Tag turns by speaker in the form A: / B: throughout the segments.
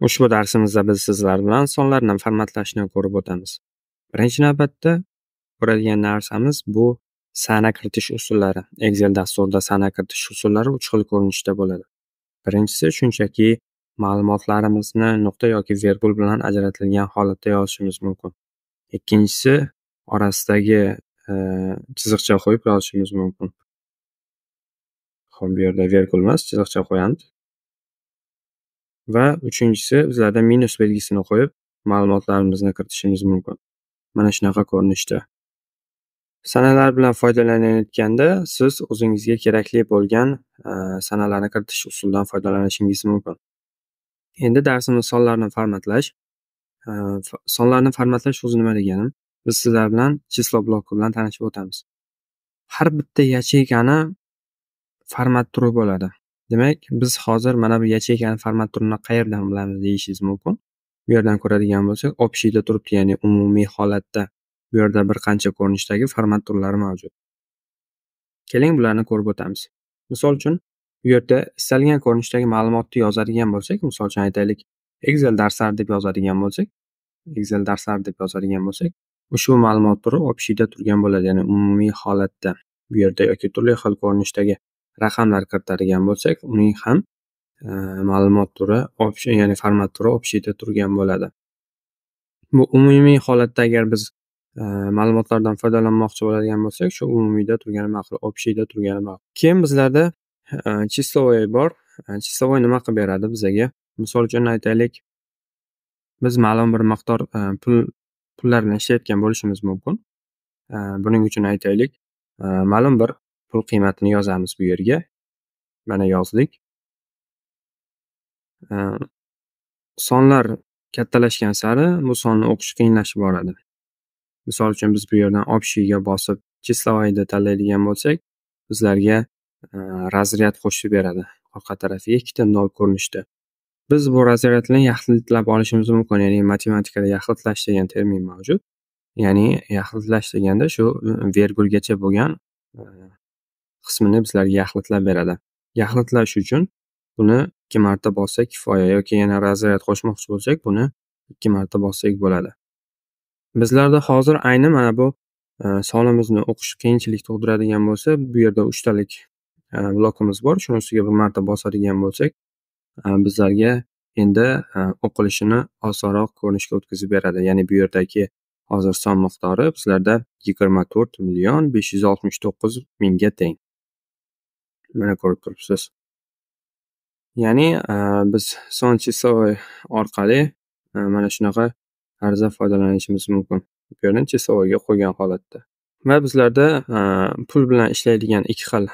A: Ushbu darsimizda biz sizlar bilan sonlarni formatlashni ko'rib o'tamiz. Birinchi navbatda ko'radigan narsamiz bu sana kiritish usullari. Excel dasturida sana kiritish usullari uch xil ko'rinishda bo'ladi. Birinchisi shunchaki ma'lumotlarimizni nuqta yoki vergul bilan ajratilgan holatda yozishimiz mumkin. Ikkinchisi orasidagi e, chiziqcha qo'yib yozishimiz mumkin. Xo'p, bu yerda vergul emas, chiziqcha qo'yamiz. Va uchinchisi bizlarda minus belgisini qo'yib ma'lumotlarimizni kiritishimiz mumkin. Mana shunaqa ko'rinishda. Sanalar bilan foydalanayotganda siz o'zingizga kerakli bo'lgan e, sanalarni kiritish usulidan foydalanishingiz mumkin. Endi darsimiz sonlarni formatlash. E, sonlarni formatlash o'zi nima degani? Biz sizlar bilan chislo bloki bilan tanishib o'tamiz. Har bitta yacheykani format turi bo'ladi. Demak, biz hozir mana bu yacheykani format turini qayerdan bilamiz deyishingiz mumkin. Bu yerdan ko'radigan bo'lsak, opshiyda turibdi, ya'ni umumiy holatda bu yerda bir qancha ko'rinishdagi format turlari mavjud. Keling, bularni ko'rib o'tamiz. Misol uchun, bu yerda istalgan ko'rinishdagi ma'lumotni yozadigan bo'lsak, misol uchun aytaylik, Excel darslari deb yozadigan bo'lsak, Excel darslari deb yozadigan bo'lsak, ushbu ma'lumot turi opshiyda turgan bo'ladi, ya'ni umumiy holatda bu yerda yoki turli xil ko'rinishdagi raqamlar kiritadigan bo'lsak uning ham e, ma'lumot turi ya'ni format turi obshiy turgan bo'ladi. Bu umumiy holatda agar biz e, ma'lumotlardan foydalanmoqchi bo'ladigan bo'lsak shu umumiyda turgani ma'qul общийda turgani ma'qul keyin bizlarda числовой e, bor числовой nima qilib beradi bizlarga misol uchun aytaylik biz ma'lum bir miqdor pul bilan ishlayotgan bo'lishimiz mumkin buning uchun aytaylik ma'lum bir pul qiymatini yozamiz bu yerga mana yozdik ehm, sonlar kattalashgan sari bu sonni o'qish qiyinlashib boradi misol uchun biz bu yerdan общийga bosib числовойni tanlaydigan bo'lsak bizlarga ehm, razryad qo'shib beradi orqa tarafiga ikkita nol ko'rinishda biz bu razryadni yaxlitlab olishimiz mumkin ya'ni matematikada yaxlitlash degan termin mavjud ya'ni yaxlitlash deganda shu ehm, vergulgacha bo'lgan qismini bizlarga yaxlitlab beradi yaxlitlash uchun buni ikki marta bossak kifoya yoki yana razryad qo'shmoqchi bo'lsak buni ikki marta bossak bo'ladi bizlarda hozir ayni mana bu e, sonimizni o'qish qiyinchilik tug'diradigan bo'lsa bu yerda uchtalik e, blokimiz bor shuni ustiga bir marta bosadigan bo'lsak e, bizlarga endi o'qilishini osonroq ko'rinishga o'tkazib beradi ya'ni bu yerdagi hozir son miqdori bizlarda yigirma to'rt million besh yuz oltmish to'qqiz mingga teng mana ko'rib turibsiz. Ya'ni e, biz son chasovой orqali e, mana shunaqa arzdan foydalanishimiz mumkin. Buni chesovoyga qo'ygan holatda. Va bizlarda e, pul bilan ishlaydigan ikki xil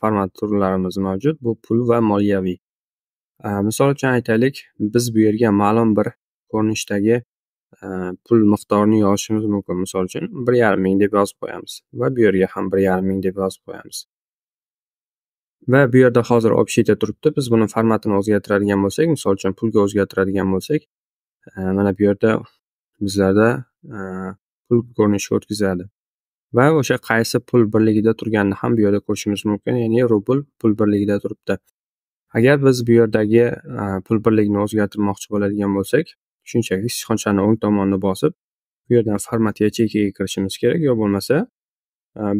A: format turlarimiz mavjud. Bu pul va moliyaviy. Misol uchun aytaylik, biz bu yerga ma'lum bir ko'rinishdagi pul miqdorini yozishimiz mumkin. Misol uchun bir yarim ming deb yozib qo'yamiz va bu yerga ham bir yarim ming deb yozib qo'yamiz. va bu yerda hozir obshe'da turibdi biz buni formatini o'zgartiradigan bo'lsak misol uchun pulga o'zgartiradigan bo'lsak e, mana bu yerda bizlarda e, pul ko'rinishga o'tkazadi va o'sha qaysi pul birligida turganini ham bu yerda ko'rishimiz mumkin ya'ni rubl pul birligida turibdi agar biz bu yerdagi e, pul birligini o'zgartirmoqchi bo'ladigan bo'lsak shunchaki sichqonchani o'ng tomonini bosib bu yerdan format yacheykaga kirishimiz kerak yo bo'lmasa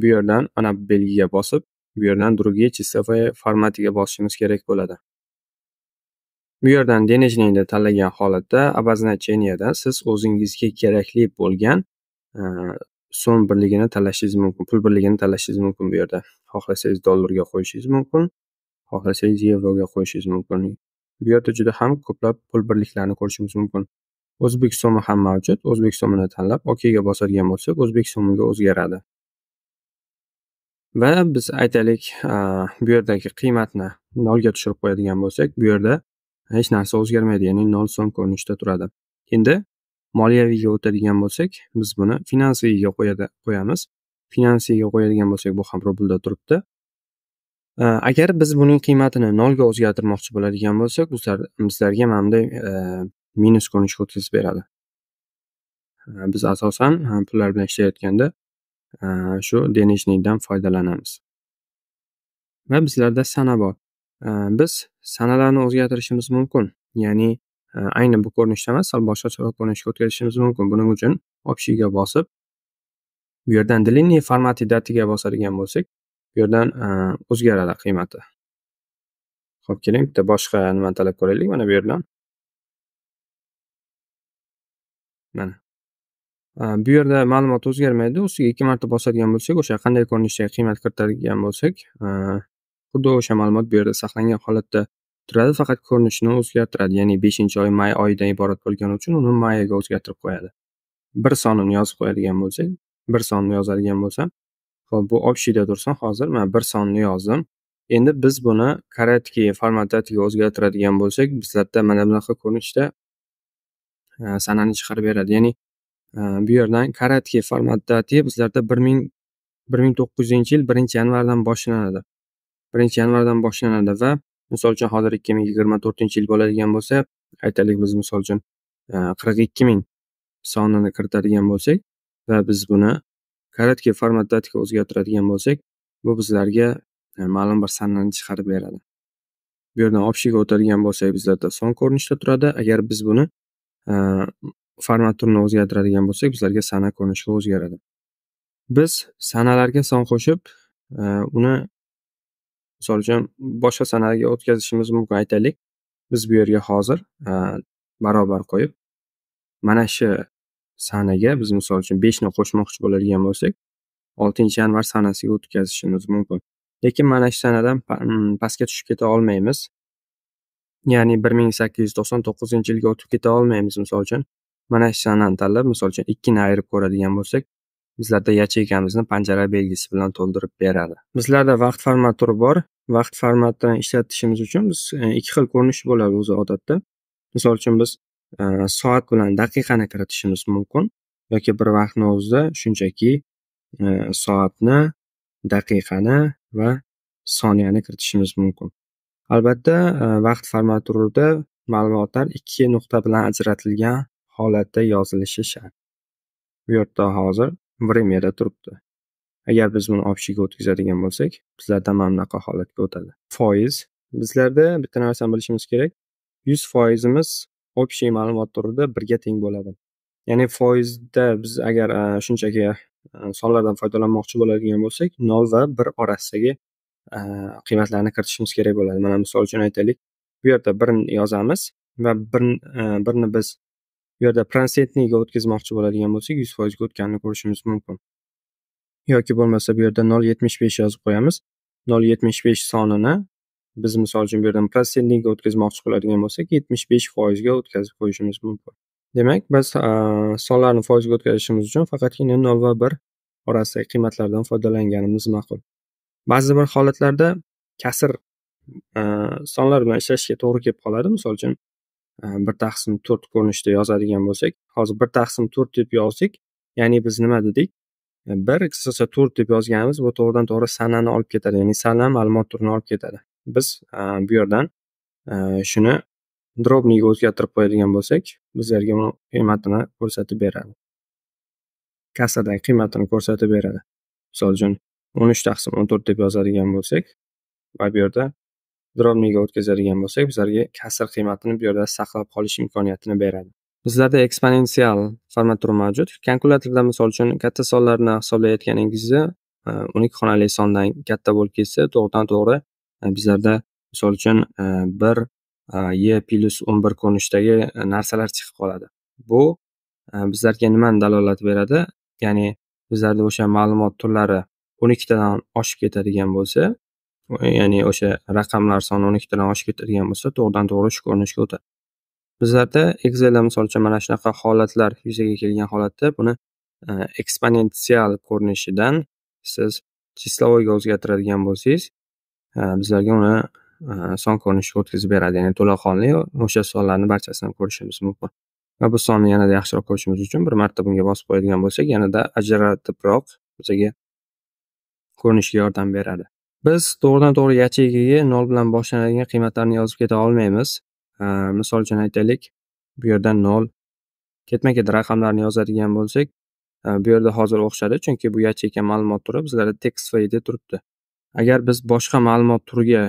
A: bu yerdan bu belgiga bosib Bu yerdan другие chistavoye formatiga bosishimiz kerak bo'ladi. Bu yerdan denechniyni tanlagan holatda обозначениеdan siz o'zingizga kerakli bo'lgan e, so'm birligini tanlashingiz mumkin, pul birligini tanlashingiz mumkin bu yerda. Xohlasangiz dollarga qo'yishingiz mumkin, xohlasangiz yevroga qo'yishingiz mumkin. Bu yerda juda ham ko'plab pul birliklarini ko'rishimiz mumkin. O'zbek so'mi ham mavjud. O'zbek so'mini tanlab, OKga bosadigan bo'lsak, O'zbek so'miga o'zgaradi. Va biz aytaylik bu yerdagi qiymatni nolga tushirib qo'yadigan bo'lsak bu yerda hech narsa o'zgarmaydi ya'ni nol so'm ko'rinishda turadi endi moliyaviyga o'tadigan bo'lsak biz buni finansiyaga qo'yamiz finansiyaga qo'yadigan bo'lsak bu ham rublda turibdi agar biz buning qiymatini nolga o'zgartirmoqchi bo'ladigan bo'lsak bizlarga mana bunday e, minus ko'rinishga o'tkazib beradi biz asosan pullar bilan ishlayotganda Shu denishnikdan foydalanamiz. Va bizlarda sana bor. Biz sanalarni o'zgartirishimiz mumkin. Ya'ni e, ayni bu ko'rinishda emas sal boshqacharoq ko'rinishga o'tkazishimiz mumkin. Buning uchun obshiyga bosib bu yerdan длинный format hiddatiga bosadigan bo'lsak bu yerdan e, o'zgaradi qiymati. Hop keling bitta boshqa nimani talab ko'raylik mana bu yerdan. Mana. Э, bu yerda ma'lumot o'zgarmaydi ustiga ikki marta bosadigan bo'lsak o'sha qanday ko'rinishdagi qiymat kiritadigan bo'lsak e, xuddi o'sha ma'lumot bu yerda saqlangan holatda turadi faqat ko'rinishini o'zgartiradi ya'ni beshinchi oy may oyidan iborat bo'lgani uchun uni mayga o'zgartirib qo'yadi bir sonini yozib qo'yadigan bo'lsak bir sonni yozadigan bo'lsam ho'p bu общийda tursin hozir man bir sonni yozdim endi biz buni karatki formatatiga o'zgartiradigan bo'lsak bizlarda mana bunaqa ko'rinishda e, sanani chiqarib beradi ya'ni Э, bu yerdan karate formatdagi bizlarda bir ming bir ming yuzinchi yil birinchi yanvardan boshlanadi birinchi yanvardan boshlanadi va misol uchun hozir ikki ming yigirma to'rtinchi yil bo'ladigan bo'lsa aytaylik biz misol uchun e, qirq ikki ming sonini kiritadigan bo'lsak va biz buni karatke formatdatga o'zgartiradigan bo'lsak bu bizlarga e, ma'lum bir sannani chiqarib beradi bu yerdan obshiyga o'tadigan bo'lsak bizlarda son ko'rinishda turadi agar biz buni e, format turini o'zgartiradigan bo'lsak bizlarga sana ko'rinishi o'zgaradi biz sanalarga son qo'shib e, uni misol uchun boshqa sanaga o'tkazishimiz mumkin aytaylik biz bu yerga hozir e, barobar qo'yib mana shu sanaga biz misol uchun beshni qo'shmoqchi bo'ladigan bo'lsak oltinchi yanvar sanasiga o'tkazishimiz mumkin lekin mana shu sanadan pastga tushib keta olmaymiz ya'ni bir ming sakkiz yuz to'qson to'qqizinchi yilga o'tib keta olmaymiz misol uchun Mana sanani tanlab misol uchun ikkini ayirib ko'radigan bo'lsak, bizlarda yacheykamizni panjara belgisi bilan to'ldirib beradi. Bizlarda vaqt format turi bor. Vaqt formatini ishlatishimiz uchun biz e, ikki xil ko'rinish bo'ladi o'zi odatda. Misol uchun biz e, soat bilan daqiqani kiritishimiz mumkin yoki bir vaqtni o'zida shunchaki e, soatni, daqiqani va soniyani kiritishimiz mumkin. Albatta, vaqt formaturida turida ma'lumotlar ikki nuqta bilan ajratilgan holatda yozilishi shart. Bu yerda hozir vremyada turibdi. Agar biz buni obshiga o'tkazadigan bo'lsak, bizlarda mana bunaqa holatga o'tadi. Foiz bizlarda bitta narsani bilishimiz kerak. 100 foizimiz общий ma'lumot turida birga teng bo'ladi. Ya'ni foizda biz agar shunchaki sonlardan foydalanmoqchi bo'ladigan bo'lsak, 0 va 1 orasidagi qiymatlarni kiritishimiz kerak bo'ladi. Mana misol uchun aytaylik, bu yerda 1 yozamiz va 1 ni biz bu yerda protsentniga o'tkazmoqchi bo'ladigan bo'lsak yuz foizga o'tganini ko'rishimiz mumkin yoki bo'lmasa bu yerda nol yetmish besh yozib qo'yamiz nol yetmish besh sonini biz misol uchun bu yerdan protsentniga o'tkazmoqchi bo'ladigan bo'lsak yetmish besh foizga o'tkazib qo'yishimiz mumkin demak biz sonlarni foizga o'tkazishimiz uchun faqatgina nol va bir orasidagi qiymatlardan foydalanganimiz ma'qul ba'zi bir holatlarda kasr sonlar bilan ishlashga to'g'ri kelib qoladi misol uchun Э, bir taqsim to'rt ko'rinishda yozadigan bo'lsak hozir bir taqsim to'rt deb yozdik ya'ni biz nima dedik e, bir qisqacha to'rt deb yozganimiz bu to'g'ridan to'g'ri sanani olib ketadi ya'ni sana ma'lumot turini olib ketadi biz e, bu yerdan e, shuni drobniyga o'zgartirib qo'yadigan bo'lsak bizlarga uni qiymatini ko'rsatib beradi kassadagi qiymatini ko'rsatib beradi misol uchun o'n uch taqsim o'n to'rt deb yozadigan bo'lsak va bu yerda biror miyaga o'tkazadigan bo'lsak bizlarga kasr qiymatini bu yerda saqlab qolish imkoniyatini beradi bizlarda eksponensial format turi mavjud kalkulyatorda misol uchun katta sonlarni hisoblayotganingizda o'n e, ikki xonali sondan katta bo'lib ketsa to'g'ridan to'g'ri e, bizlarda misol uchun e, bir y plyus o'n bir ko'rinishdagi narsalar chiqib qoladi bu bizlarga nimani dalolat beradi ya'ni bizlarda o'sha ma'lumot turlari o'n ikkitadan oshib ketadigan bo'lsa ya'ni o'sha raqamlar soni o'n ikkitadan oshib ketadigan bo'lsa to'g'ridan to'g'ri shu ko'rinishga o'tadi bizlarda excelda misol uchun mana shunaqa holatlar yuzaga kelgan holatda buni e, eksponensial ko'rinishidan siz числовойga o'zgartiradigan bo'lsangiz e, bizlarga uni e, son ko'rinishga o'tkazib beradi ya'ni to'laqonli o'sha sonlarni barchasini ko'rishimiz mumkin va bu sonni yanada yaxshiroq ko'rishimiz uchun bir marta bunga bosib qo'yadigan bo'lsak yanada ajratibroq bizaga ko'rinishga yordam beradi Biz to'g'ridan to'g'ri yacheykaga nol bilan boshlanadigan qiymatlarni yozib keta olmaymiz. Misol uchun aytaylik, bu yerda nol ketma ket raqamlarni yozadigan bo'lsak, bu yerda hozir o'xshadi chunki bu yacheyka ma'lumot turi bizlarda tekst fayda turibdi. Agar biz boshqa ma'lumot turiga,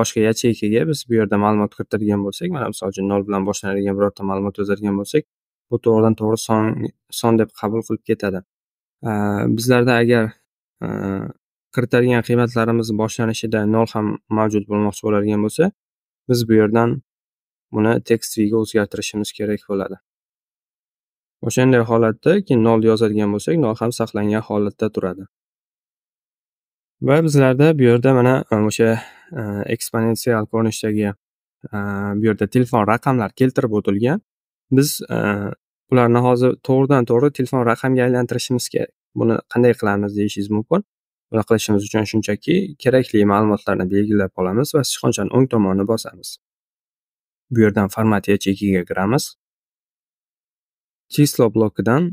A: boshqa yacheykaga biz bu yerda ma'lumot kiritadigan bo'lsak, mana misol uchun nol bilan boshlanadigan birorta ma'lumot yozadigan bo'lsak, bu to'g'ridan to'g'ri son son deb qabul qilib ketadi. Bizlarda agar kiritilgan qiymatlarimiz boshlanishida nol ham mavjud bo'lmoqchi bo'ladigan bo'lsa biz bu yerdan buni tekst viga o'zgartirishimiz kerak bo'ladi o'shanday holatda keyin nol yozadigan bo'lsak nol ham saqlangan holatda turadi va bizlarda bu yerda mana e, o'sha e, eksponensial ko'rinishdagi e, bu yerda telefon raqamlar keltirib o'tilgan biz ularni hozir to'g'ridan to'g'ri telefon raqamga aylantirishimiz kerak buni qanday qilamiz deyishingiz mumkin Buni qilishimiz uchun shunchaki kerakli ma'lumotlarni belgilab olamiz va sichqonchani o'ng tomonini bosamiz. Bu yerdan format yachekiga kiramiz. Число blokidan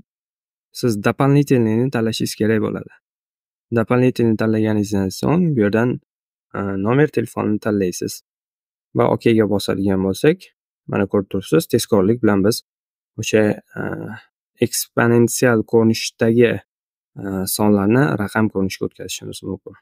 A: siz дополнительныйni tanlashingiz kerak bo'ladi. Дополнительный tanlaganingizdan so'ng bu yerdan e, nomer telefonni tanlaysiz va okga bosadigan bo'lsak, mana ko'rib turibsiz, tezkorlik bilan biz o'sha e, eksponensial ko'rinishdagi sonlarni raqam ko'rinishiga o'tkazishimiz mumkin.